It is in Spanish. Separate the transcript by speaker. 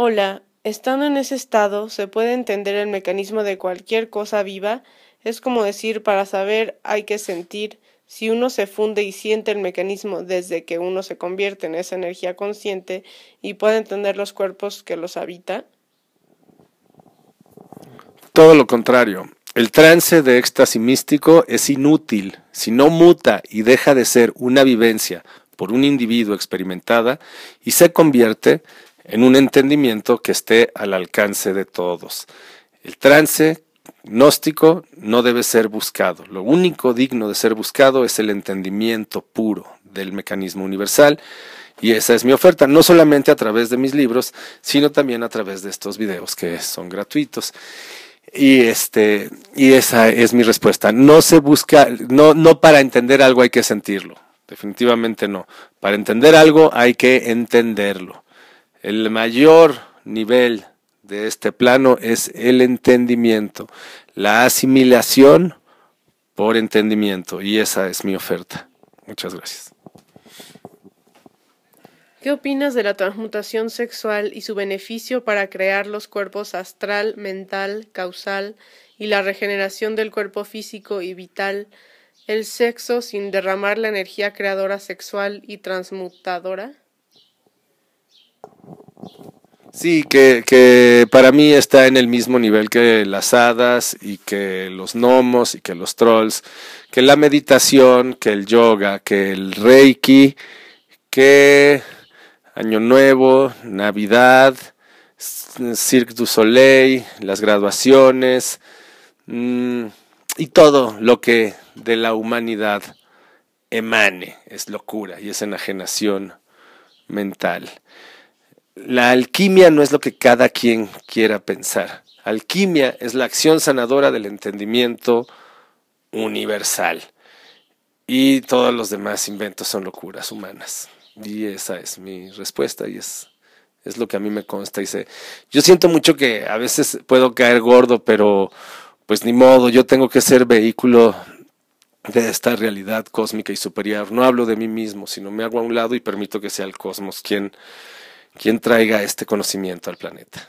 Speaker 1: Hola, estando en ese estado se puede entender el mecanismo de cualquier cosa viva, es como decir para saber hay que sentir, si uno se funde y siente el mecanismo desde que uno se convierte en esa energía consciente y puede entender los cuerpos que los habita?
Speaker 2: Todo lo contrario. El trance de éxtasis místico es inútil si no muta y deja de ser una vivencia por un individuo experimentada y se convierte en un entendimiento que esté al alcance de todos. El trance gnóstico no debe ser buscado. Lo único digno de ser buscado es el entendimiento puro del mecanismo universal y esa es mi oferta, no solamente a través de mis libros, sino también a través de estos videos que son gratuitos. Y este, y esa es mi respuesta. No se busca, no para entender algo hay que sentirlo. Definitivamente no. Para entender algo hay que entenderlo. El mayor nivel de este plano es el entendimiento, la asimilación por entendimiento. Y esa es mi oferta. Muchas gracias.
Speaker 1: ¿Qué opinas de la transmutación sexual y su beneficio para crear los cuerpos astral, mental, causal y la regeneración del cuerpo físico y vital? El sexo sin derramar la energía creadora sexual y transmutadora.
Speaker 2: Sí, que, que, para mí está en el mismo nivel que las hadas y que los gnomos y que los trolls, que la meditación, que el yoga, que el reiki, que Año Nuevo, Navidad, Cirque du Soleil, las graduaciones mm, y todo lo que de la humanidad emane es locura y es enajenación mental la alquimia no es lo que cada quien quiera pensar. Alquimia es la acción sanadora del entendimiento universal. Y todos los demás inventos son locuras humanas. Y esa es mi respuesta y es, es lo que a mí me consta. Y sé, yo siento mucho que a veces puedo caer gordo, pero pues ni modo, yo tengo que ser vehículo de esta realidad cósmica y superior. No hablo de mí mismo, sino me hago a un lado y permito que sea el cosmos quien quien traiga este conocimiento al planeta.